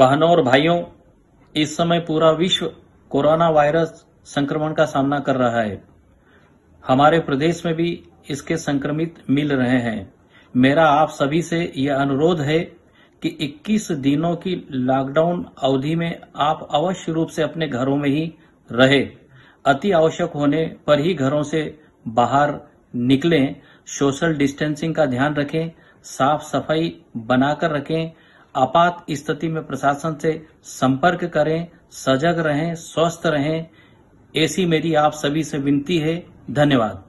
बहनों और भाइयों इस समय पूरा विश्व कोरोना वायरस संक्रमण का सामना कर रहा है हमारे प्रदेश में भी इसके संक्रमित मिल रहे हैं मेरा आप सभी से यह अनुरोध है कि 21 दिनों की लॉकडाउन अवधि में आप अवश्य रूप से अपने घरों में ही रहे अति आवश्यक होने पर ही घरों से बाहर निकलें सोशल डिस्टेंसिंग का ध्यान रखें साफ सफाई बनाकर रखें आपात स्थिति में प्रशासन से संपर्क करें सजग रहें स्वस्थ रहें ऐसी मेरी आप सभी से विनती है धन्यवाद